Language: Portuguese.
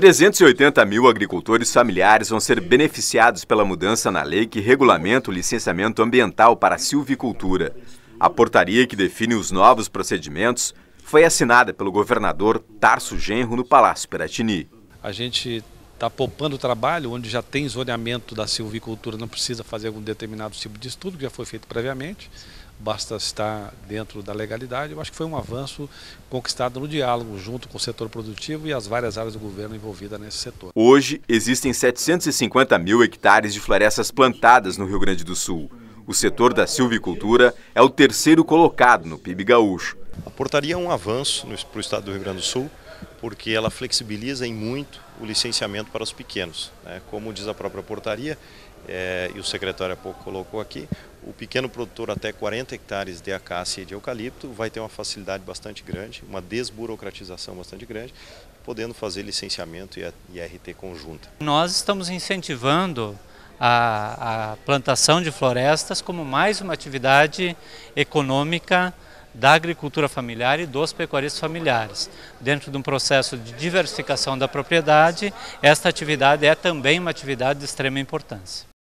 380 mil agricultores familiares vão ser beneficiados pela mudança na lei que regulamenta o licenciamento ambiental para a silvicultura. A portaria que define os novos procedimentos foi assinada pelo governador Tarso Genro no Palácio Piratini. A gente está poupando trabalho, onde já tem zoneamento da silvicultura, não precisa fazer algum determinado tipo de estudo, que já foi feito previamente basta estar dentro da legalidade. Eu acho que foi um avanço conquistado no diálogo junto com o setor produtivo e as várias áreas do governo envolvidas nesse setor. Hoje, existem 750 mil hectares de florestas plantadas no Rio Grande do Sul. O setor da silvicultura é o terceiro colocado no PIB gaúcho. A portaria é um avanço para o estado do Rio Grande do Sul, porque ela flexibiliza em muito o licenciamento para os pequenos. Né? Como diz a própria portaria, é, e o secretário há pouco colocou aqui, o pequeno produtor até 40 hectares de acácia e de eucalipto vai ter uma facilidade bastante grande, uma desburocratização bastante grande, podendo fazer licenciamento e RT conjunta. Nós estamos incentivando a, a plantação de florestas como mais uma atividade econômica da agricultura familiar e dos pecuaristas familiares. Dentro de um processo de diversificação da propriedade, esta atividade é também uma atividade de extrema importância.